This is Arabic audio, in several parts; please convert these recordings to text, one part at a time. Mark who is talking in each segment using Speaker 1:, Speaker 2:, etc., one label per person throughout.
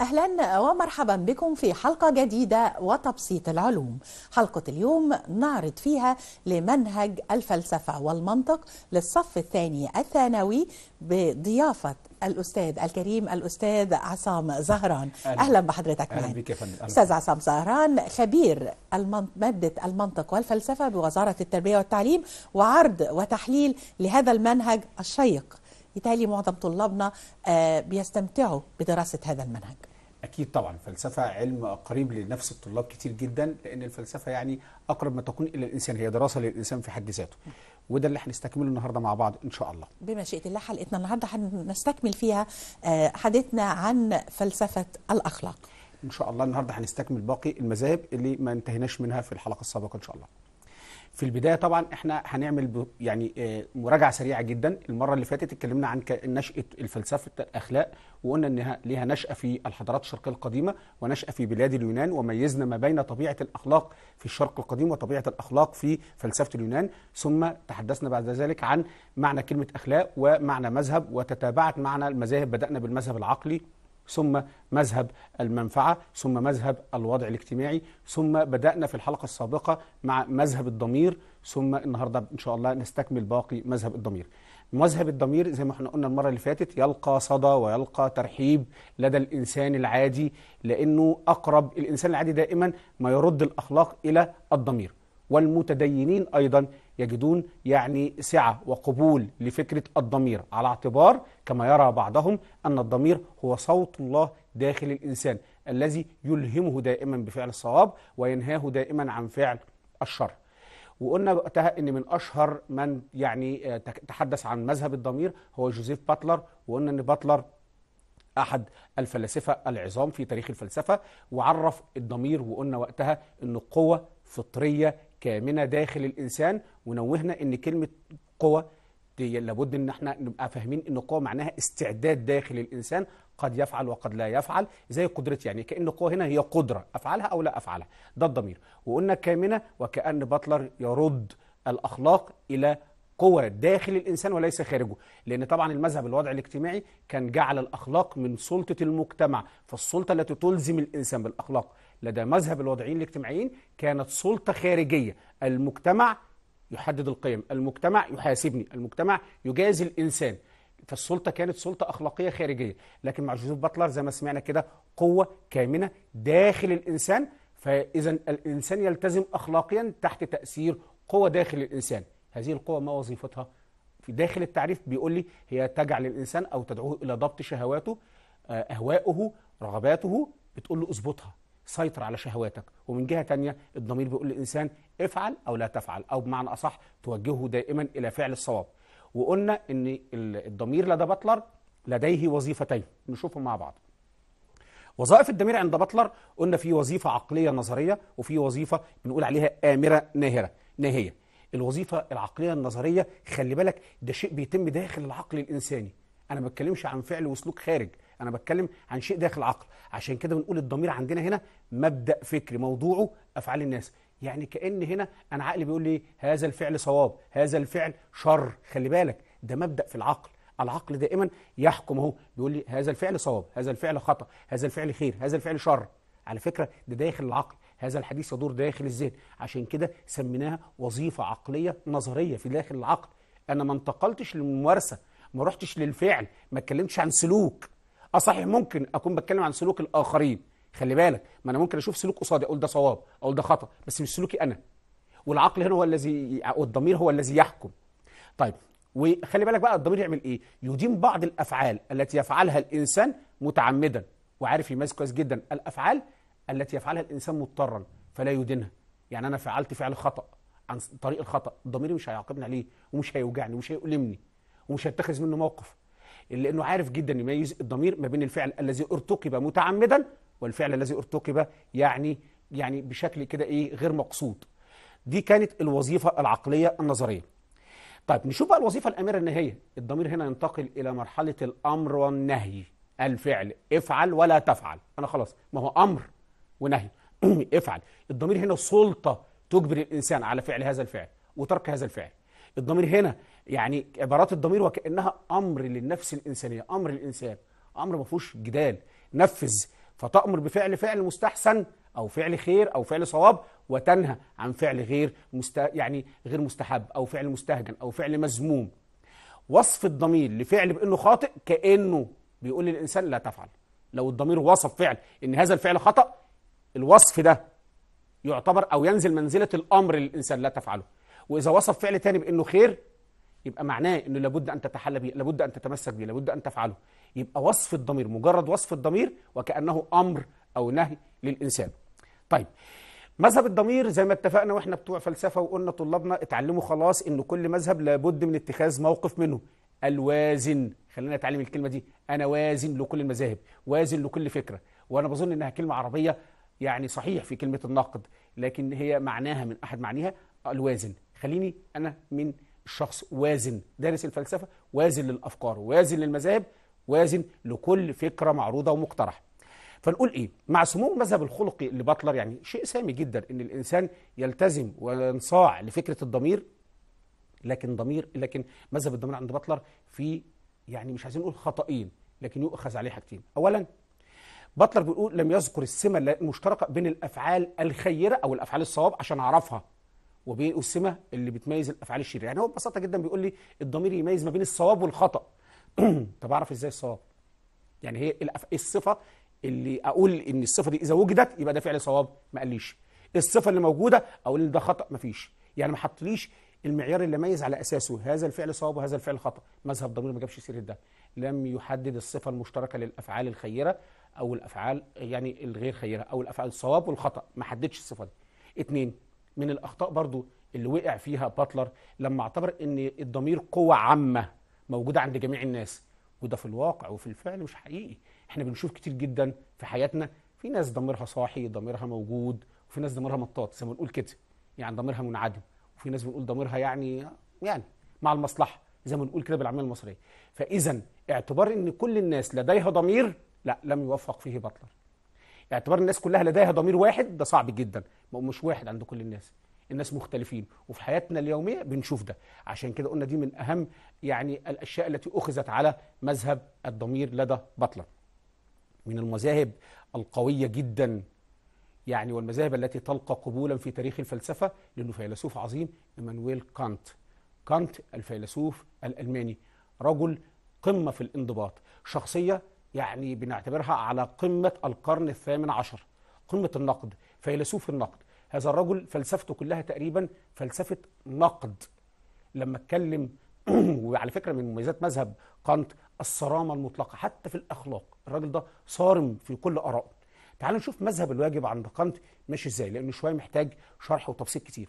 Speaker 1: أهلا ومرحبا بكم في حلقة جديدة وتبسيط العلوم حلقة اليوم نعرض فيها لمنهج الفلسفة والمنطق للصف الثاني الثانوي بضيافة الأستاذ الكريم الأستاذ عصام زهران أهلا, أهلا بحضرتك أهلا
Speaker 2: بك يا فندم أستاذ
Speaker 1: عصام زهران خبير مادة المنطق والفلسفة بوزارة التربية والتعليم وعرض وتحليل لهذا المنهج الشيق بالتالي معظم طلابنا آه، بيستمتعوا بدراسة هذا المنهج
Speaker 2: اكيد طبعا الفلسفه علم قريب لنفس الطلاب كتير جدا لان الفلسفه يعني اقرب ما تكون الى الانسان هي دراسه للانسان في حد ذاته وده اللي هنستكمله النهارده مع بعض ان شاء الله
Speaker 1: بمشيئه الله حلقتنا النهارده هنستكمل فيها آه، حديثنا عن فلسفه الاخلاق
Speaker 2: ان شاء الله النهارده هنستكمل باقي المذاهب اللي ما انتهيناش منها في الحلقه السابقه ان شاء الله في البدايه طبعا احنا هنعمل يعني آه، مراجعه سريعه جدا المره اللي فاتت اتكلمنا عن نشاه الفلسفه الاخلاق وقلنا انها ليها نشاه في الحضارات الشرقيه القديمه ونشاه في بلاد اليونان وميزنا ما بين طبيعه الاخلاق في الشرق القديم وطبيعه الاخلاق في فلسفه اليونان ثم تحدثنا بعد ذلك عن معنى كلمه اخلاق ومعنى مذهب وتتابعت معنى المذاهب بدانا بالمذهب العقلي ثم مذهب المنفعة ثم مذهب الوضع الاجتماعي ثم بدأنا في الحلقة السابقة مع مذهب الضمير ثم النهاردة إن شاء الله نستكمل باقي مذهب الضمير مذهب الضمير زي ما احنا قلنا المرة اللي فاتت يلقى صدى ويلقى ترحيب لدى الإنسان العادي لأنه أقرب الإنسان العادي دائما ما يرد الأخلاق إلى الضمير والمتدينين أيضا يجدون يعني سعة وقبول لفكرة الضمير على اعتبار كما يرى بعضهم أن الضمير هو صوت الله داخل الإنسان الذي يلهمه دائما بفعل الصواب وينهاه دائما عن فعل الشر وقلنا وقتها ان من اشهر من يعني آه، تحدث عن مذهب الضمير هو جوزيف باتلر وقلنا ان باتلر احد الفلاسفه العظام في تاريخ الفلسفه وعرف الضمير وقلنا وقتها انه قوه فطريه كامنة داخل الإنسان ونوهنا إن كلمة قوة دي لابد إن احنا نبقى فاهمين إن قوة معناها استعداد داخل الإنسان قد يفعل وقد لا يفعل زي قدرتي يعني كأن قوة هنا هي قدرة أفعلها أو لا أفعلها ده الضمير وقلنا كامنة وكأن بطلر يرد الأخلاق إلى قوة داخل الإنسان وليس خارجه لأن طبعا المذهب الوضع الاجتماعي كان جعل الأخلاق من سلطة المجتمع فالسلطة التي تلزم الإنسان بالأخلاق لدى مذهب الوضعيين الاجتماعيين كانت سلطة خارجية المجتمع يحدد القيم المجتمع يحاسبني المجتمع يجازي الإنسان فالسلطة كانت سلطة أخلاقية خارجية لكن مع جوزيف باتلر زي ما سمعنا كده قوة كامنة داخل الإنسان فإذا الإنسان يلتزم أخلاقيا تحت تأثير قوة داخل الإنسان هذه القوة ما وظيفتها في داخل التعريف بيقول لي هي تجعل الإنسان أو تدعوه إلى ضبط شهواته آه، أهوائه رغباته بتقول له اظبطها سيطر على شهواتك ومن جهة تانية الضمير بيقول للإنسان افعل أو لا تفعل أو بمعنى أصح توجهه دائما إلى فعل الصواب وقلنا أن الضمير لدى بطلر لديه وظيفتين نشوفهم مع بعض وظائف الضمير عند بطلر قلنا في وظيفة عقلية نظرية وفي وظيفة بنقول عليها آمرة ناهرة ناهية الوظيفة العقلية النظرية خلي بالك ده شيء بيتم داخل العقل الإنساني أنا ما بتكلمش عن فعل وسلوك خارج انا بتكلم عن شيء داخل العقل عشان كده بنقول الضمير عندنا هنا مبدا فكري موضوعه افعال الناس يعني كان هنا انا عقلي بيقول لي هذا الفعل صواب هذا الفعل شر خلي بالك ده مبدا في العقل العقل دائما يحكم اهو بيقول لي هذا الفعل صواب هذا الفعل خطا هذا الفعل خير هذا الفعل شر على فكره ده داخل العقل هذا الحديث يدور داخل الذهن عشان كده سميناها وظيفه عقليه نظريه في داخل العقل انا ما انتقلتش للممارسه ما رحتش للفعل ما اتكلمتش عن سلوك اه صحيح ممكن اكون بتكلم عن سلوك الاخرين خلي بالك ما انا ممكن اشوف سلوك قصادي اقول ده صواب اقول ده خطا بس مش سلوكي انا والعقل هنا هو الذي والضمير هو الذي يحكم طيب وخلي بالك بقى الضمير يعمل ايه يدين بعض الافعال التي يفعلها الانسان متعمدا وعارف يميز كويس جدا الافعال التي يفعلها الانسان مضطرا فلا يدينها يعني انا فعلت فعل خطا عن طريق الخطا ضميري مش هيعاقبني عليه ومش هيوجعني ومش هيؤلمني ومش هيتخذ منه موقف لانه عارف جدا يميز الضمير ما بين الفعل الذي ارتكب متعمدا والفعل الذي ارتكب يعني يعني بشكل كده ايه غير مقصود دي كانت الوظيفه العقليه النظريه طيب نشوف بقى الوظيفه الامره النهائيه الضمير هنا ينتقل الى مرحله الامر والنهي الفعل افعل ولا تفعل انا خلاص ما هو امر ونهي افعل الضمير هنا سلطه تجبر الانسان على فعل هذا الفعل وترك هذا الفعل الضمير هنا يعني عبارات الضمير وكأنها أمر للنفس الإنسانية أمر الإنسان أمر ما فيهوش جدال نفذ فتأمر بفعل فعل مستحسن أو فعل خير أو فعل صواب وتنهى عن فعل غير مست... يعني غير مستحب أو فعل مستهجن أو فعل مذموم وصف الضمير لفعل بأنه خاطئ كأنه بيقول للإنسان لا تفعل لو الضمير وصف فعل إن هذا الفعل خطأ الوصف ده يعتبر أو ينزل منزلة الأمر للإنسان لا تفعله واذا وصف فعل تاني بانه خير يبقى معناه انه لابد ان تتحلى به لابد ان تتمسك به لابد ان تفعله يبقى وصف الضمير مجرد وصف الضمير وكانه امر او نهي للانسان طيب مذهب الضمير زي ما اتفقنا واحنا بتوع فلسفه وقلنا طلابنا اتعلموا خلاص ان كل مذهب لابد من اتخاذ موقف منه الوازن خلينا نتعلم الكلمه دي انا وازن لكل المذاهب وازن لكل فكره وانا بظن انها كلمه عربيه يعني صحيح في كلمه النقد لكن هي معناها من احد معانيها الوازن خليني أنا من شخص وازن دارس الفلسفة وازن للأفكار وازن للمذاهب وازن لكل فكرة معروضة ومقترحة فنقول ايه مع سمو المذهب الخلقي لبطلر يعني شيء سامي جدا ان الانسان يلتزم وينصاع لفكره الضمير لكن ضمير لكن مذهب الضمير عند بطلر في يعني مش عايزين نقول خطئين لكن يؤخذ عليه حاجتين اولا بطلر بيقول لم يذكر السمه المشتركه بين الافعال الخيره او الافعال الصواب عشان اعرفها السمة اللي بتميز الافعال الشريره يعني هو ببساطه جدا بيقول لي الضمير يميز ما بين الصواب والخطا طب اعرف ازاي الصواب يعني هي الصفه اللي اقول ان الصفه دي اذا وجدت يبقى ده فعل صواب ما قاليش الصفه اللي موجوده اقول ان ده خطا ما فيش يعني ما حطليش المعيار اللي ميز على اساسه هذا الفعل صواب وهذا الفعل خطا مذهب ضمير ما جابش سيره ده لم يحدد الصفه المشتركه للافعال الخيره او الافعال يعني الغير خيره او الافعال الصواب والخطا ما حددش الصفه دي اثنين من الاخطاء برضو اللي وقع فيها باتلر لما اعتبر ان الضمير قوه عامه موجوده عند جميع الناس وده في الواقع وفي الفعل مش حقيقي احنا بنشوف كتير جدا في حياتنا في ناس ضميرها صاحي ضميرها موجود وفي ناس ضميرها مطاط زي ما بنقول كده يعني ضميرها منعدم وفي ناس بنقول ضميرها يعني يعني مع المصلحه زي ما بنقول كده بالعاميه المصريه فاذا اعتبار ان كل الناس لديها ضمير لا لم يوفق فيه باتلر اعتبار الناس كلها لديها ضمير واحد ده صعب جدا مش واحد عند كل الناس الناس مختلفين وفي حياتنا اليوميه بنشوف ده عشان كده قلنا دي من اهم يعني الاشياء التي اخذت على مذهب الضمير لدى بطلر من المذاهب القويه جدا يعني والمذاهب التي تلقى قبولا في تاريخ الفلسفه لانه فيلسوف عظيم ايمانويل كانت كانت الفيلسوف الالماني رجل قمه في الانضباط شخصيه يعني بنعتبرها على قمه القرن الثامن عشر قمه النقد فيلسوف النقد هذا الرجل فلسفته كلها تقريبا فلسفة نقد لما اتكلم وعلى فكرة من مميزات مذهب كانت الصرامة المطلقة حتى في الأخلاق الراجل ده صارم في كل أراء تعالوا نشوف مذهب الواجب عند كانت ماشي ازاي لأنه شوية محتاج شرح وتبسيط كتير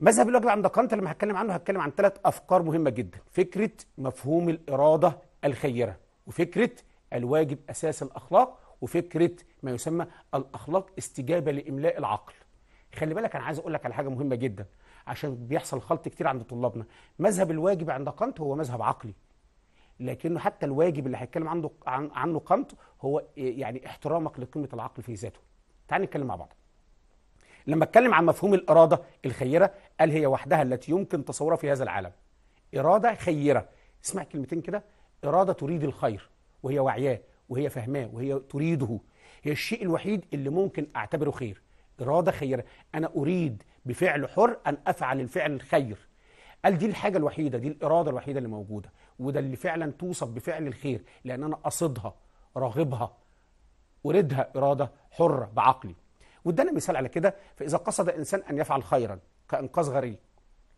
Speaker 2: مذهب الواجب عند كانت لما هتكلم عنه هتكلم عن ثلاث أفكار مهمة جدا فكرة مفهوم الإرادة الخيرة وفكرة الواجب أساس الأخلاق وفكره ما يسمى الاخلاق استجابه لاملاء العقل خلي بالك انا عايز اقول لك على حاجه مهمه جدا عشان بيحصل خلط كتير عند طلابنا مذهب الواجب عند قنط هو مذهب عقلي لكنه حتى الواجب اللي هيتكلم عنه عنه قنط هو يعني احترامك لقيمه العقل في ذاته تعال نتكلم مع بعض لما اتكلم عن مفهوم الاراده الخيره قال هي وحدها التي يمكن تصورها في هذا العالم اراده خيره اسمع كلمتين كده اراده تريد الخير وهي وعياه وهي فهماه وهي تريده هي الشيء الوحيد اللي ممكن اعتبره خير اراده خيره انا اريد بفعل حر ان افعل الفعل الخير قال دي الحاجه الوحيده دي الاراده الوحيده اللي موجوده وده اللي فعلا توصف بفعل الخير لان انا قصدها راغبها اريدها اراده حره بعقلي وادانا مثال على كده فاذا قصد انسان ان يفعل خيرا كانقاذ غريب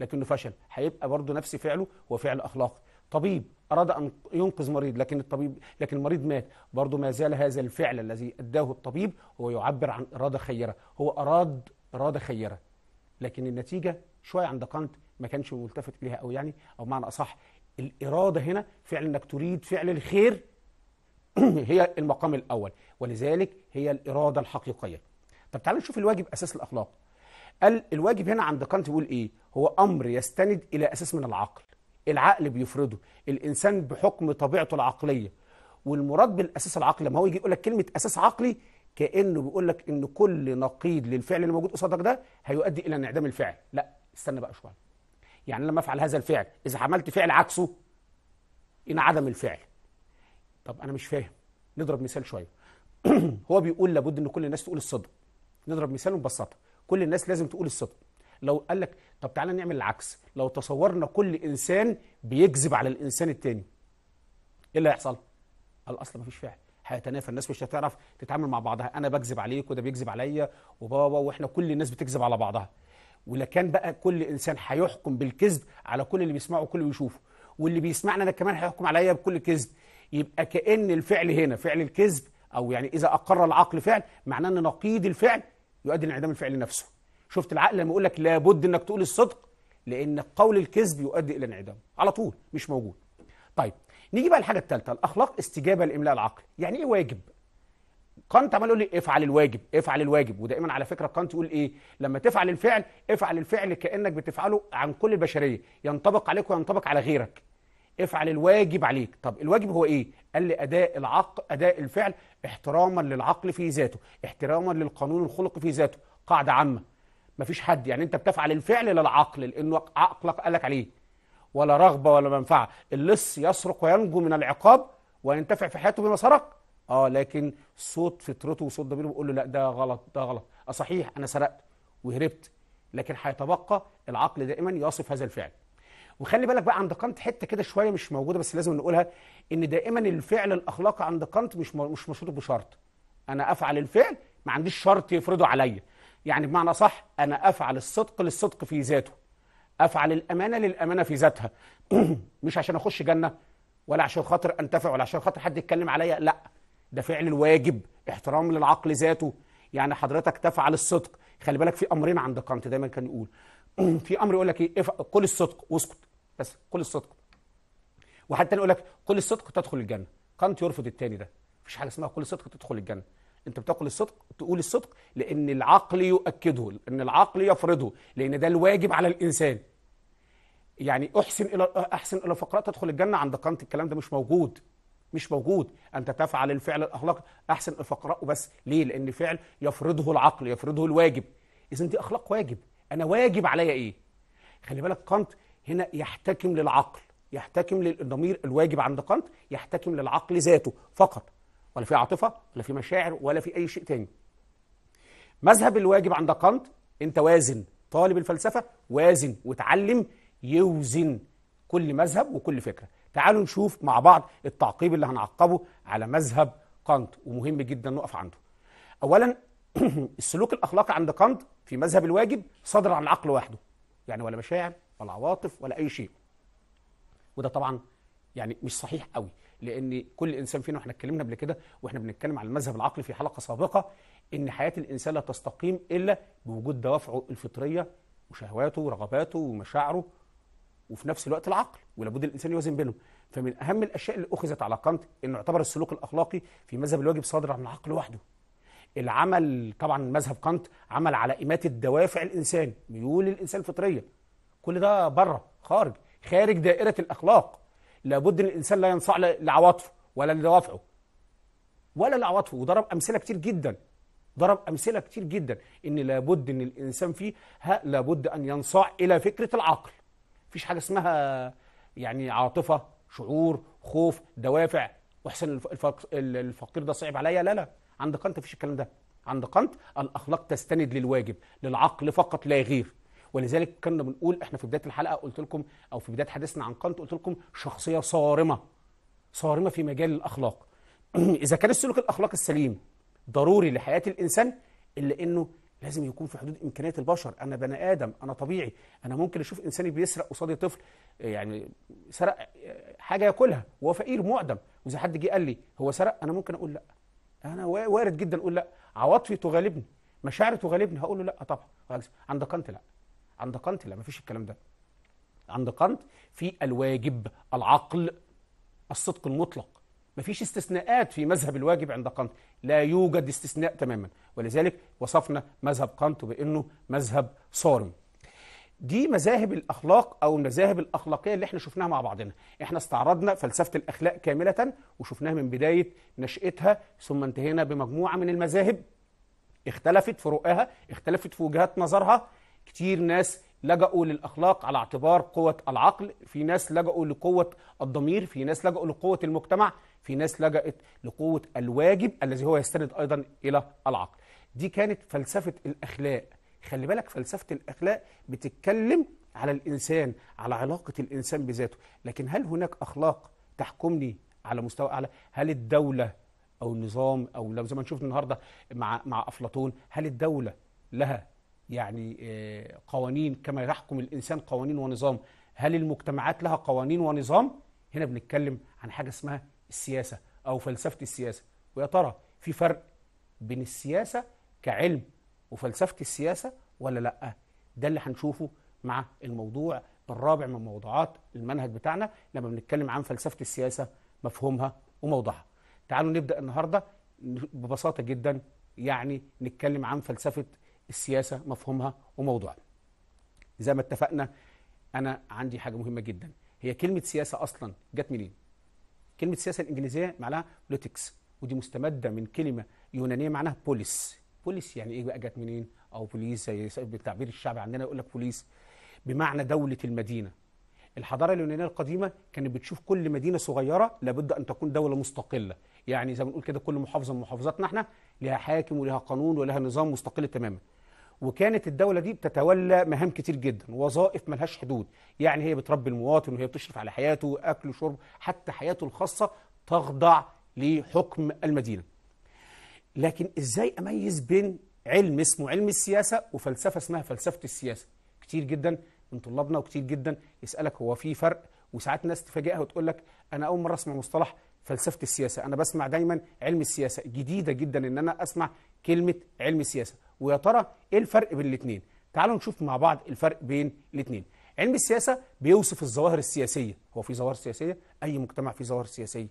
Speaker 2: لكنه فشل هيبقى برضه نفس فعله هو فعل اخلاقي طبيب أراد أن ينقذ مريض لكن الطبيب لكن المريض مات برضه ما زال هذا الفعل الذي أداه الطبيب هو يعبر عن إرادة خيرة هو أراد إرادة خيرة لكن النتيجة شوية عند كانت ما كانش ملتفت إليها أو يعني أو معنى أصح الإرادة هنا فعل أنك تريد فعل الخير هي المقام الأول ولذلك هي الإرادة الحقيقية طب تعالوا نشوف الواجب أساس الأخلاق قال الواجب هنا عند كانت بيقول إيه هو أمر يستند إلى أساس من العقل العقل بيفرضه الانسان بحكم طبيعته العقليه والمراد بالاساس العقلي ما هو يجي يقول لك كلمه اساس عقلي كانه بيقول لك ان كل نقيض للفعل اللي موجود قصادك ده هيؤدي الى انعدام الفعل لا استنى بقى شويه يعني لما افعل هذا الفعل اذا عملت فعل عكسه عدم الفعل طب انا مش فاهم نضرب مثال شويه هو بيقول لابد ان كل الناس تقول الصدق نضرب مثال ببساطه كل الناس لازم تقول الصدق لو قال لك طب تعالى نعمل العكس لو تصورنا كل انسان بيكذب على الانسان التاني ايه اللي هيحصل الاصل مفيش فعل هيتنافى الناس مش هتعرف تتعامل مع بعضها انا بكذب عليك وده بيكذب عليا وبابا واحنا كل الناس بتكذب على بعضها ولكان بقى كل انسان هيحكم بالكذب على كل اللي بيسمعه وكل اللي بيشوفه واللي بيسمعنا انا كمان هيحكم عليا بكل كذب يبقى كان الفعل هنا فعل الكذب او يعني اذا اقر العقل فعل معناه ان نقيض الفعل يؤدي لانعدام الفعل نفسه شفت العقل لما يقول لك لابد انك تقول الصدق لان قول الكذب يؤدي الى انعدام على طول مش موجود طيب نيجي بقى للحاجه الثالثه الاخلاق استجابه لاملاء العقل يعني ايه واجب كانت عمال يقول لي افعل الواجب افعل الواجب ودائما على فكره كانت يقول ايه لما تفعل الفعل افعل الفعل كانك بتفعله عن كل البشريه ينطبق عليك وينطبق على غيرك افعل الواجب عليك طب الواجب هو ايه قال لي اداء العقل اداء الفعل احتراما للعقل في ذاته احتراما للقانون الخلقي في ذاته قاعده عامه مفيش حد يعني انت بتفعل الفعل للعقل لانه عقلك قالك عليه ولا رغبه ولا منفعه اللص يسرق وينجو من العقاب وينتفع في حياته بما سرق اه لكن صوت فطرته وصوت ضميره بيقول له لا ده غلط ده غلط اه صحيح انا سرقت وهربت لكن هيتبقى العقل دائما يصف هذا الفعل وخلي بالك بقى عند كانت حته كده شويه مش موجوده بس لازم نقولها ان دائما الفعل الاخلاقي عند كانت مش مش مشروط بشرط انا افعل الفعل ما عنديش شرط يفرضه عليا يعني بمعنى صح أنا أفعل الصدق للصدق في ذاته أفعل الأمانة للأمانة في ذاتها مش عشان أخش جنة ولا عشان خاطر أنتفع ولا عشان خاطر حد يتكلم عليا لا ده فعل الواجب احترام للعقل ذاته يعني حضرتك تفعل الصدق خلي بالك في أمرين عند كانت دايما كان يقول في أمر يقول لك إيه قل الصدق واسكت بس قل الصدق وحتى يقول لك قل الصدق تدخل الجنة كانت يرفض التاني ده مفيش حاجة اسمها قل الصدق تدخل الجنة انت بتقول الصدق تقول الصدق لان العقل يؤكده ان العقل يفرضه لان ده الواجب على الانسان يعني احسن الى احسن الى فقراء تدخل الجنه عند كانت الكلام ده مش موجود مش موجود انت تفعل الفعل الاخلاقي احسن الفقراء وبس ليه لان فعل يفرضه العقل يفرضه الواجب اذا دي اخلاق واجب انا واجب عليا ايه خلي بالك كانت هنا يحتكم للعقل يحتكم للضمير الواجب عند كانت يحتكم للعقل ذاته فقط ولا في عاطفه ولا في مشاعر ولا في اي شيء تاني مذهب الواجب عند قنط انت وازن طالب الفلسفه وازن وتعلم يوزن كل مذهب وكل فكره تعالوا نشوف مع بعض التعقيب اللي هنعقبه على مذهب قنط ومهم جدا نقف عنده اولا السلوك الاخلاقي عند قنط في مذهب الواجب صدر عن عقل وحده يعني ولا مشاعر ولا عواطف ولا اي شيء وده طبعا يعني مش صحيح قوي لان كل انسان فينا واحنا اتكلمنا قبل كده واحنا بنتكلم على المذهب العقلي في حلقه سابقه ان حياه الانسان لا تستقيم الا بوجود دوافعه الفطريه وشهواته ورغباته ومشاعره وفي نفس الوقت العقل ولابد الانسان يوازن بينهم فمن اهم الاشياء اللي اخذت على كانت انه يعتبر السلوك الاخلاقي في مذهب الواجب صادر عن العقل وحده العمل طبعا مذهب كانت عمل على إماتة دوافع الإنسان ميول الإنسان الفطرية كل ده بره خارج خارج دائرة الأخلاق لابد ان الانسان لا ينصاع لعواطفه ولا لدوافعه ولا لعواطفه وضرب امثله كتير جدا ضرب امثله كتير جدا ان لابد ان الانسان فيه لابد ان ينصاع الى فكره العقل مفيش حاجه اسمها يعني عاطفه شعور خوف دوافع واحسن الفقير ده صعب عليا لا لا عند كانت مفيش الكلام ده عند كانت الاخلاق تستند للواجب للعقل فقط لا غير ولذلك كنا بنقول احنا في بدايه الحلقه قلت لكم او في بدايه حديثنا عن كانت قلت لكم شخصيه صارمه صارمه في مجال الاخلاق اذا كان السلوك الاخلاقي السليم ضروري لحياه الانسان الا انه لازم يكون في حدود امكانيات البشر انا بني ادم انا طبيعي انا ممكن اشوف انسان بيسرق قصادي طفل آه، يعني سرق آه، حاجه ياكلها وهو فقير معدم واذا حد جه قال لي هو سرق انا ممكن اقول لا انا وارد جدا اقول لا عواطفي تغالبني مشاعري تغالبني هقول له لا طبعا عند كانت لا عند كانت لا مفيش الكلام ده عند كانت في الواجب العقل الصدق المطلق مفيش استثناءات في مذهب الواجب عند كانت لا يوجد استثناء تماما ولذلك وصفنا مذهب كانت بانه مذهب صارم دي مذاهب الاخلاق او المذاهب الاخلاقيه اللي احنا شفناها مع بعضنا احنا استعرضنا فلسفه الاخلاق كامله وشفناها من بدايه نشاتها ثم انتهينا بمجموعه من المذاهب اختلفت فروقها اختلفت في وجهات نظرها كتير ناس لجأوا للأخلاق على اعتبار قوة العقل في ناس لجأوا لقوة الضمير في ناس لجأوا لقوة المجتمع في ناس لجأت لقوة الواجب الذي هو يستند أيضا إلى العقل دي كانت فلسفة الأخلاق خلي بالك فلسفة الأخلاق بتتكلم على الإنسان على علاقة الإنسان بذاته لكن هل هناك أخلاق تحكمني على مستوى أعلى هل الدولة أو النظام أو لو زي ما نشوف النهاردة مع, مع أفلاطون هل الدولة لها يعني آه، قوانين كما يحكم الإنسان قوانين ونظام هل المجتمعات لها قوانين ونظام؟ هنا بنتكلم عن حاجة اسمها السياسة أو فلسفة السياسة ويا ترى في فرق بين السياسة كعلم وفلسفة السياسة ولا لأ؟ ده اللي هنشوفه مع الموضوع الرابع من موضوعات المنهج بتاعنا لما بنتكلم عن فلسفة السياسة مفهومها وموضعها تعالوا نبدأ النهاردة ببساطة جدا يعني نتكلم عن فلسفة السياسه مفهومها وموضوعها زي ما اتفقنا انا عندي حاجه مهمه جدا هي كلمه سياسه اصلا جت منين كلمه سياسه الانجليزيه معناها بوليتكس ودي مستمده من كلمه يونانيه معناها بوليس بوليس يعني ايه بقى جت منين او بوليس زي بالتعبير الشعبي عندنا يقول لك بوليس بمعنى دوله المدينه الحضاره اليونانيه القديمه كانت بتشوف كل مدينه صغيره لابد ان تكون دوله مستقله يعني زي ما بنقول كده كل محافظه من محافظاتنا احنا لها حاكم ولها قانون ولها نظام مستقل تماما وكانت الدولة دي بتتولى مهام كتير جدا وظائف ملهاش حدود يعني هي بتربي المواطن وهي بتشرف على حياته أكل وشرب حتى حياته الخاصة تخضع لحكم المدينة لكن إزاي أميز بين علم اسمه علم السياسة وفلسفة اسمها فلسفة السياسة كتير جدا من طلابنا وكتير جدا يسألك هو في فرق وساعات ناس تفاجئها وتقول لك أنا أول مرة أسمع مصطلح فلسفة السياسة أنا بسمع دايما علم السياسة جديدة جدا إن أنا أسمع كلمة علم السياسة ويا ترى إيه الفرق بين الاتنين تعالوا نشوف مع بعض الفرق بين الاتنين علم السياسة بيوصف الظواهر السياسية هو في ظواهر سياسية أي مجتمع في ظواهر سياسية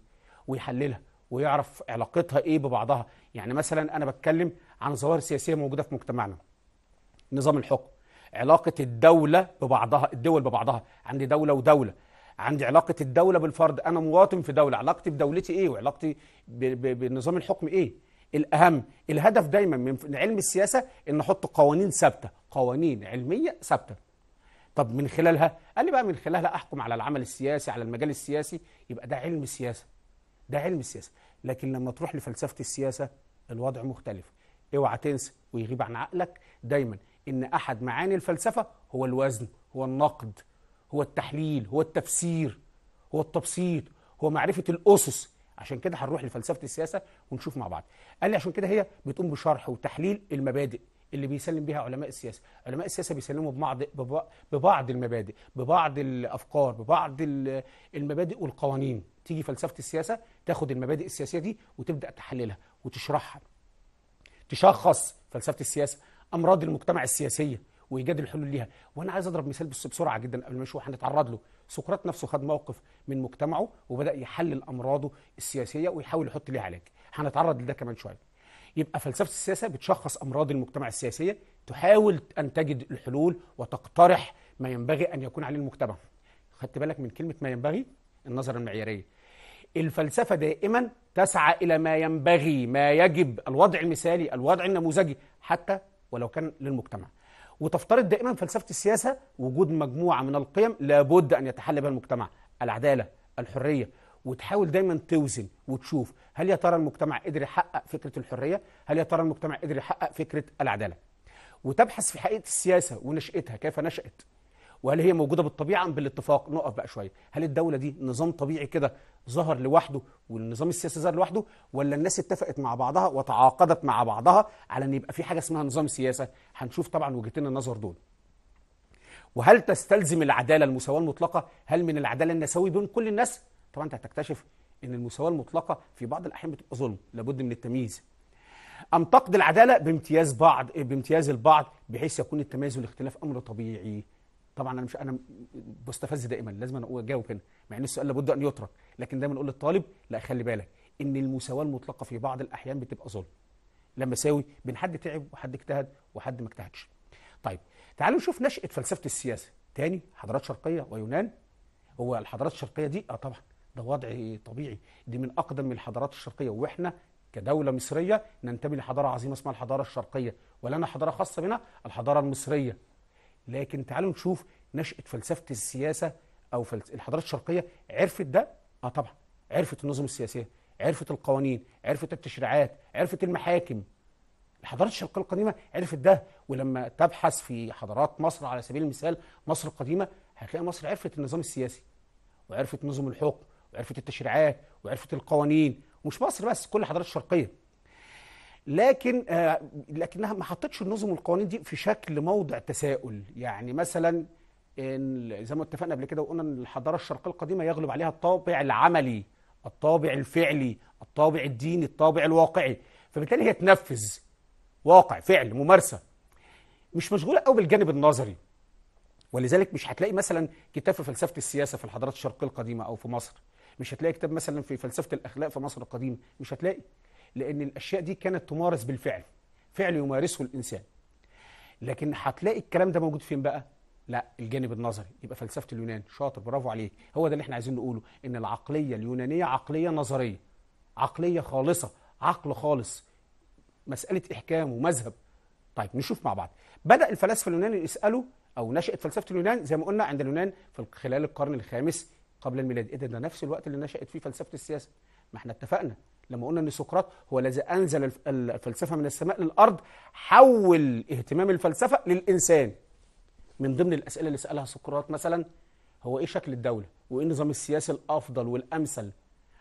Speaker 2: ويحللها ويعرف علاقتها إيه ببعضها يعني مثلا أنا بتكلم عن ظواهر سياسية موجودة في مجتمعنا نظام الحكم علاقة الدولة ببعضها الدول ببعضها عندي دولة ودولة عندي علاقة الدولة بالفرد أنا مواطن في دولة علاقتي بدولتي إيه وعلاقتي بنظام الحكم إيه الأهم الهدف دايما من علم السياسة إن نحط قوانين ثابتة قوانين علمية ثابتة طب من خلالها قال لي بقى من خلالها أحكم على العمل السياسي على المجال السياسي يبقى ده علم سياسة ده علم السياسة لكن لما تروح لفلسفة السياسة الوضع مختلف اوعى تنسى ويغيب عن عقلك دايما ان احد معاني الفلسفه هو الوزن هو النقد هو التحليل هو التفسير هو التبسيط هو معرفه الاسس عشان كده هنروح لفلسفه السياسه ونشوف مع بعض قال لي عشان كده هي بتقوم بشرح وتحليل المبادئ اللي بيسلم بها علماء السياسه علماء السياسه بيسلموا ببعض ببعض المبادئ ببعض الافكار ببعض المبادئ والقوانين تيجي فلسفه السياسه تاخد المبادئ السياسيه دي وتبدا تحللها وتشرحها تشخص فلسفه السياسه امراض المجتمع السياسيه وايجاد الحلول ليها وانا عايز اضرب مثال بس بسرعه جدا قبل ما نشوف هنتعرض له سقراط نفسه خد موقف من مجتمعه وبدا يحلل امراضه السياسيه ويحاول يحط ليها علاج هنتعرض لده كمان شويه يبقى فلسفه السياسه بتشخص امراض المجتمع السياسيه تحاول ان تجد الحلول وتقترح ما ينبغي ان يكون عليه المجتمع خدت بالك من كلمه ما ينبغي النظره المعياريه الفلسفه دائما تسعى الى ما ينبغي ما يجب الوضع المثالي الوضع النموذجي حتى ولو كان للمجتمع وتفترض دائما فلسفة السياسة وجود مجموعة من القيم لابد أن يتحلى بها المجتمع العدالة الحرية وتحاول دايما توزن وتشوف هل يا ترى المجتمع قدر يحقق فكرة الحرية هل يا ترى المجتمع قدر يحقق فكرة العدالة وتبحث في حقيقة السياسة ونشأتها كيف نشأت وهل هي موجوده بالطبيعه ام بالاتفاق نقف بقى شويه هل الدوله دي نظام طبيعي كده ظهر لوحده والنظام السياسي ظهر لوحده ولا الناس اتفقت مع بعضها وتعاقدت مع بعضها على ان يبقى في حاجه اسمها نظام سياسه هنشوف طبعا وجهتين النظر دول وهل تستلزم العداله المساواه المطلقه هل من العداله النسوي بين كل الناس طبعا انت هتكتشف ان المساواه المطلقه في بعض الاحيان بتبقى ظلم لابد من التمييز أم تقضي العدالة بامتياز بعض بامتياز البعض بحيث يكون التمييز والاختلاف أمر طبيعي طبعا انا مش انا بستفز دائما لازم انا اجاوب هنا مع ان السؤال لابد ان يترك لكن دايما اقول للطالب لا خلي بالك ان المساواه المطلقه في بعض الاحيان بتبقى ظلم لما ساوي بين حد تعب وحد اجتهد وحد ما اجتهدش طيب تعالوا نشوف نشاه فلسفه السياسه تاني حضارات شرقيه ويونان هو الحضارات الشرقيه دي اه طبعا ده وضع طبيعي دي من اقدم الحضارات الشرقيه واحنا كدوله مصريه ننتمي لحضاره عظيمه اسمها الحضاره الشرقيه ولنا حضاره خاصه بنا الحضاره المصريه لكن تعالوا نشوف نشأة فلسفة السياسة أو فلس... الحضارات الشرقية عرفت ده؟ آه طبعا عرفت النظم السياسية عرفت القوانين عرفت التشريعات عرفت المحاكم الحضارات الشرقية القديمة عرفت ده ولما تبحث في حضارات مصر على سبيل المثال مصر القديمة هتلاقي مصر عرفت النظام السياسي وعرفت نظم الحكم وعرفت التشريعات وعرفت القوانين ومش مصر بس كل الحضارات الشرقية لكن آه لكنها ما حطتش النظم والقوانين دي في شكل موضع تساؤل يعني مثلا إن زي ما اتفقنا قبل كده وقلنا ان الحضاره الشرقيه القديمه يغلب عليها الطابع العملي الطابع الفعلي الطابع الديني الطابع الواقعي فبالتالي هي تنفذ واقع فعل ممارسه مش مشغوله قوي بالجانب النظري ولذلك مش هتلاقي مثلا كتاب في فلسفه السياسه في الحضارات الشرقيه القديمه او في مصر مش هتلاقي كتاب مثلا في فلسفه الاخلاق في مصر القديمه مش هتلاقي لأن الأشياء دي كانت تمارس بالفعل فعل يمارسه الإنسان لكن هتلاقي الكلام ده موجود فين بقى؟ لا الجانب النظري يبقى فلسفة اليونان شاطر برافو عليك هو ده اللي احنا عايزين نقوله إن العقلية اليونانية عقلية نظرية عقلية خالصة عقل خالص مسألة إحكام ومذهب طيب نشوف مع بعض بدأ الفلاسفة اليونان يسألوا أو نشأت فلسفة اليونان زي ما قلنا عند اليونان في خلال القرن الخامس قبل الميلاد إيه ده, ده نفس الوقت اللي نشأت فيه فلسفة السياسة ما احنا اتفقنا لما قلنا ان سقراط هو الذي انزل الفلسفه من السماء للارض حول اهتمام الفلسفه للانسان من ضمن الاسئله اللي سالها سقراط مثلا هو ايه شكل الدوله وايه النظام السياسي الافضل والامثل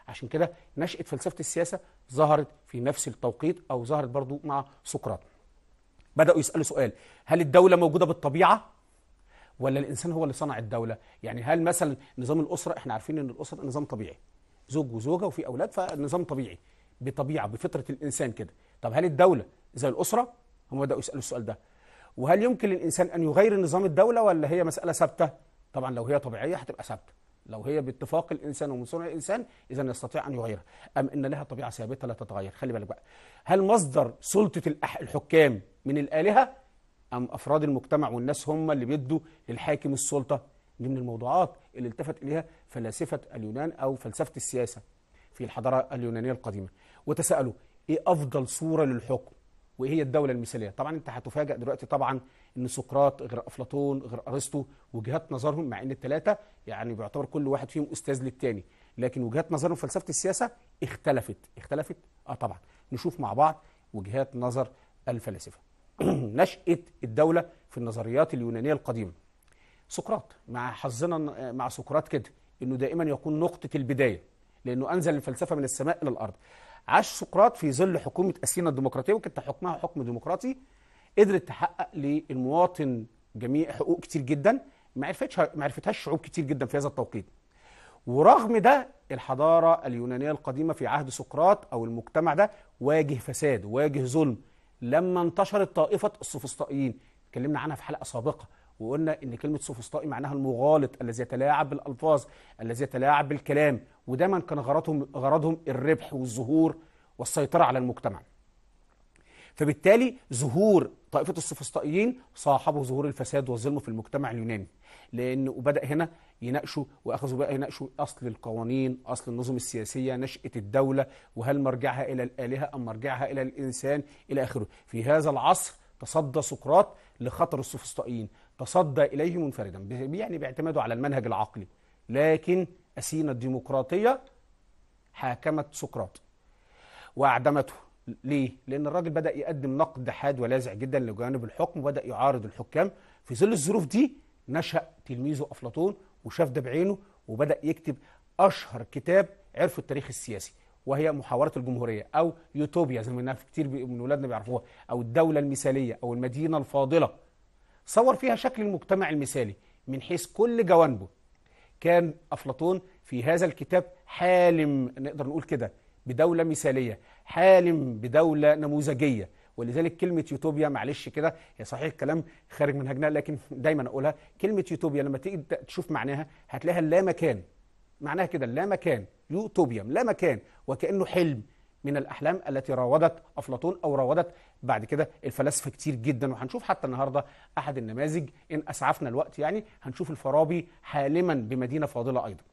Speaker 2: عشان كده نشاه فلسفه السياسه ظهرت في نفس التوقيت او ظهرت برضو مع سقراط بداوا يسالوا سؤال هل الدوله موجوده بالطبيعه ولا الانسان هو اللي صنع الدوله يعني هل مثلا نظام الاسره احنا عارفين ان الاسره نظام طبيعي زوج وزوجه وفي اولاد فالنظام طبيعي بطبيعه بفطره الانسان كده طب هل الدوله زي الاسره هم بداوا يسالوا السؤال ده وهل يمكن للانسان ان يغير نظام الدوله ولا هي مساله ثابته طبعا لو هي طبيعيه هتبقى ثابته لو هي باتفاق الانسان ومن صنع الانسان اذا يستطيع ان يغيرها ام ان لها طبيعه ثابته لا تتغير خلي بالك بقى هل مصدر سلطه الحكام من الالهه ام افراد المجتمع والناس هم اللي بيدوا للحاكم السلطه من الموضوعات اللي التفت إليها فلاسفة اليونان أو فلسفة السياسة في الحضارة اليونانية القديمة وتسألوا إيه أفضل صورة للحكم وإيه هي الدولة المثالية طبعا أنت هتفاجأ دلوقتي طبعا إن سقراط غير أفلاطون غير أرسطو وجهات نظرهم مع إن الثلاثة يعني بيعتبر كل واحد فيهم أستاذ للتاني لكن وجهات نظرهم في فلسفة السياسة اختلفت اختلفت آه طبعا نشوف مع بعض وجهات نظر الفلاسفة نشأة الدولة في النظريات اليونانية القديمة سقراط مع حظنا آه، مع سقراط كده انه دائما يكون نقطه البدايه لانه انزل الفلسفه من السماء الى الارض عاش سقراط في ظل حكومه اثينا الديمقراطيه وكانت حكمها حكم ديمقراطي قدرت تحقق للمواطن جميع حقوق كتير جدا ما عرفتش ما عرفتهاش شعوب كتير جدا في هذا التوقيت ورغم ده الحضاره اليونانيه القديمه في عهد سقراط او المجتمع ده واجه فساد واجه ظلم لما انتشرت طائفه السوفسطائيين اتكلمنا عنها في حلقه سابقه وقلنا ان كلمه سوفسطائي معناها المغالط الذي يتلاعب بالالفاظ الذي يتلاعب بالكلام ودايما كان غرضهم غرضهم الربح والظهور والسيطره على المجتمع فبالتالي ظهور طائفه السوفسطائيين صاحبه ظهور الفساد والظلم في المجتمع اليوناني لان وبدا هنا يناقشوا واخذوا بقى يناقشوا اصل القوانين اصل النظم السياسيه نشاه الدوله وهل مرجعها الى الالهه ام مرجعها الى الانسان الى اخره في هذا العصر تصدى سقراط لخطر السوفسطائيين تصدى إليه منفردا يعني باعتماده على المنهج العقلي لكن أثينا الديمقراطية حاكمت سقراط وأعدمته ليه؟ لأن الراجل بدأ يقدم نقد حاد ولاذع جدا لجانب الحكم وبدأ يعارض الحكام في ظل الظروف دي نشأ تلميذه أفلاطون وشاف ده بعينه وبدأ يكتب أشهر كتاب عرفه التاريخ السياسي وهي محاورة الجمهورية أو يوتوبيا زي ما كتير من ولادنا بيعرفوها أو الدولة المثالية أو المدينة الفاضلة صور فيها شكل المجتمع المثالي من حيث كل جوانبه كان أفلاطون في هذا الكتاب حالم نقدر نقول كده بدولة مثالية حالم بدولة نموذجية ولذلك كلمة يوتوبيا معلش كده هي صحيح الكلام خارج منهجنا لكن دايما أقولها كلمة يوتوبيا لما تيجي تشوف معناها هتلاقيها لا مكان معناها كده لا مكان يوتوبيا لا مكان وكأنه حلم من الأحلام التي راودت أفلاطون أو راودت بعد كده الفلاسفة كتير جدا وهنشوف حتى النهاردة أحد النماذج إن أسعفنا الوقت يعني هنشوف الفارابي حالما بمدينة فاضلة أيضا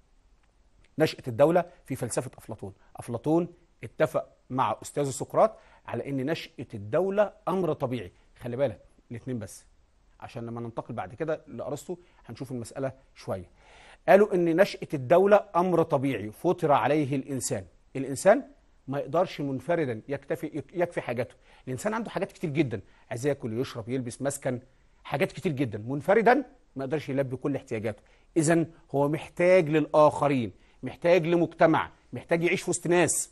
Speaker 2: نشأة الدولة في فلسفة أفلاطون أفلاطون اتفق مع أستاذه سقراط على أن نشأة الدولة أمر طبيعي خلي بالك الاثنين بس عشان لما ننتقل بعد كده لأرسطو هنشوف المسألة شوية قالوا أن نشأة الدولة أمر طبيعي فطر عليه الإنسان الإنسان ما يقدرش منفردا يكتفي يكفي حاجاته الانسان عنده حاجات كتير جدا عايز ياكل يشرب يلبس مسكن حاجات كتير جدا منفردا ما يقدرش يلبي كل احتياجاته اذا هو محتاج للاخرين محتاج لمجتمع محتاج يعيش وسط ناس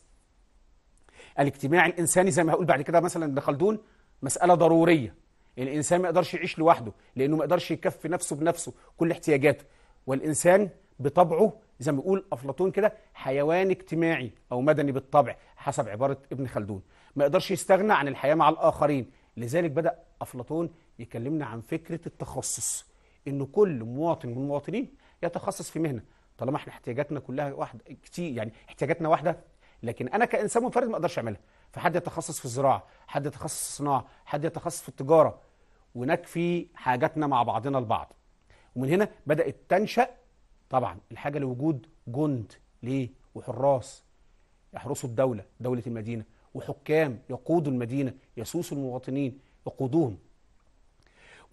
Speaker 2: الاجتماع الانساني زي ما هقول بعد كده مثلا خلدون مساله ضروريه الانسان ما يقدرش يعيش لوحده لانه ما يقدرش يكفي نفسه بنفسه كل احتياجاته والانسان بطبعه زي ما بيقول افلاطون كده حيوان اجتماعي او مدني بالطبع حسب عباره ابن خلدون ما يقدرش يستغنى عن الحياه مع الاخرين لذلك بدا افلاطون يكلمنا عن فكره التخصص ان كل مواطن من المواطنين يتخصص في مهنه طالما احنا احتياجاتنا كلها واحده كتير يعني احتياجاتنا واحده لكن انا كانسان منفرد ما اقدرش اعملها فحد يتخصص في الزراعه حد يتخصص في الصناعه حد يتخصص في التجاره ونكفي حاجاتنا مع بعضنا البعض ومن هنا بدات تنشا طبعا الحاجة لوجود جند ليه وحراس يحرسوا الدولة دولة المدينة وحكام يقودوا المدينة يسوسوا المواطنين يقودوهم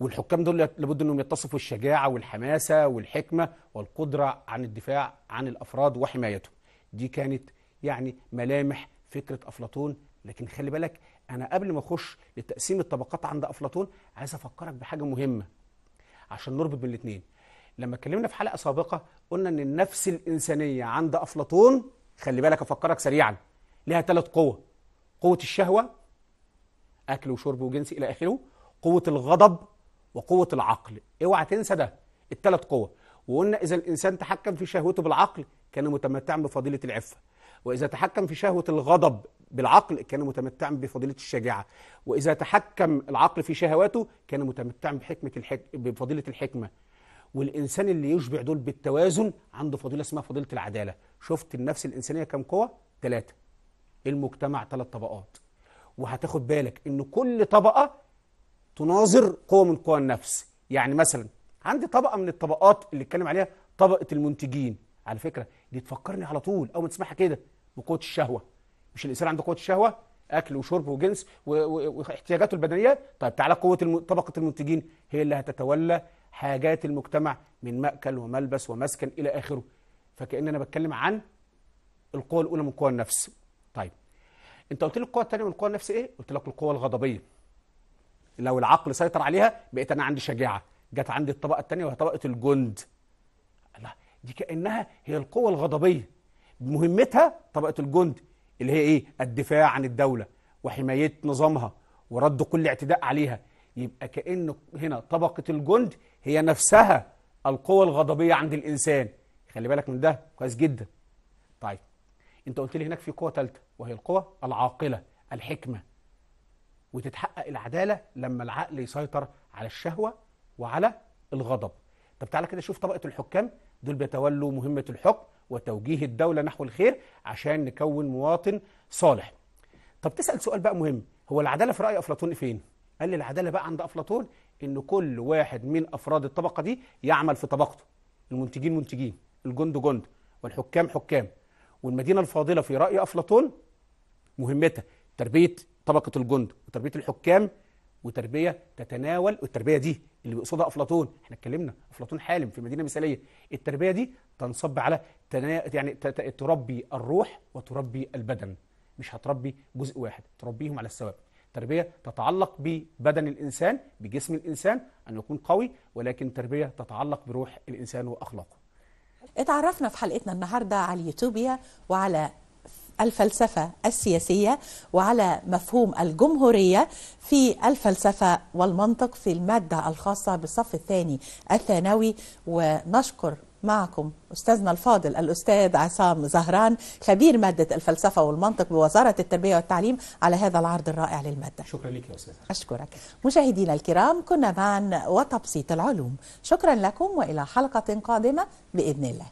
Speaker 2: والحكام دول لابد انهم يتصفوا الشجاعه والحماسه والحكمه والقدره عن الدفاع عن الافراد وحمايتهم. دي كانت يعني ملامح فكره افلاطون لكن خلي بالك انا قبل ما اخش لتقسيم الطبقات عند افلاطون عايز افكرك بحاجه مهمه عشان نربط بين الاثنين. لما اتكلمنا في حلقه سابقه قلنا ان النفس الانسانيه عند افلاطون خلي بالك افكرك سريعا لها ثلاث قوه قوه الشهوه اكل وشرب وجنس الى اخره قوه الغضب وقوه العقل اوعى تنسى ده الثلاث قوه وقلنا اذا الانسان تحكم في شهوته بالعقل كان متمتعا بفضيله العفه واذا تحكم في شهوه الغضب بالعقل كان متمتعا بفضيله الشجاعه واذا تحكم العقل في شهواته كان متمتعا بحكمه الحك... بفضيله الحكمه والإنسان اللي يشبع دول بالتوازن عنده فضيلة اسمها فضيلة العدالة شفت النفس الإنسانية كم قوة؟ ثلاثة المجتمع ثلاث طبقات وهتاخد بالك إن كل طبقة تناظر قوة من قوى النفس يعني مثلا عندي طبقة من الطبقات اللي اتكلم عليها طبقة المنتجين على فكرة دي تفكرني على طول أول ما تسمعها كده بقوة الشهوة مش الإنسان عنده قوة الشهوة أكل وشرب وجنس واحتياجاته البدنية طيب تعالى قوة طبقة المنتجين هي اللي هتتولى حاجات المجتمع من مأكل وملبس ومسكن إلى آخره فكأن أنا بتكلم عن القوة الأولى من قوى النفس طيب أنت قلت لي القوة الثانية من قوى النفس إيه؟ قلت لك القوة الغضبية لو العقل سيطر عليها بقيت أنا عندي شجاعة جت عندي الطبقة الثانية وهي طبقة الجند الله دي كأنها هي القوة الغضبية مهمتها طبقة الجند اللي هي إيه؟ الدفاع عن الدولة وحماية نظامها ورد كل اعتداء عليها يبقى كأن هنا طبقة الجند هي نفسها القوة الغضبية عند الإنسان خلي بالك من ده كويس جدا طيب انت قلت لي هناك في قوة ثالثة وهي القوة العاقلة الحكمة وتتحقق العدالة لما العقل يسيطر على الشهوة وعلى الغضب طب تعالى كده شوف طبقة الحكام دول بيتولوا مهمة الحكم وتوجيه الدولة نحو الخير عشان نكون مواطن صالح طب تسأل سؤال بقى مهم هو العدالة في رأي أفلاطون فين؟ قال لي العدالة بقى عند أفلاطون ان كل واحد من افراد الطبقه دي يعمل في طبقته المنتجين منتجين الجند جند والحكام حكام والمدينه الفاضله في راي افلاطون مهمتها تربيه طبقه الجند وتربيه الحكام وتربيه تتناول التربيه دي اللي بيقصدها افلاطون احنا اتكلمنا افلاطون حالم في مدينه مثاليه التربيه دي تنصب على تنا... يعني تربي الروح وتربي البدن مش هتربي جزء واحد تربيهم على السواء تربية تتعلق ببدن الإنسان بجسم الإنسان أن يكون قوي ولكن تربية تتعلق بروح الإنسان وأخلاقه
Speaker 1: اتعرفنا في حلقتنا النهاردة على اليوتوبيا وعلى الفلسفة السياسية وعلى مفهوم الجمهورية في الفلسفة والمنطق في المادة الخاصة بالصف الثاني الثانوي ونشكر معكم أستاذنا الفاضل الأستاذ عصام زهران خبير مادة الفلسفة والمنطق بوزارة التربية والتعليم على هذا العرض الرائع للمادة شكرا لك يا أستاذ أشكرك مشاهدينا الكرام كنا معا وتبسيط العلوم شكرا لكم وإلى حلقة قادمة بإذن الله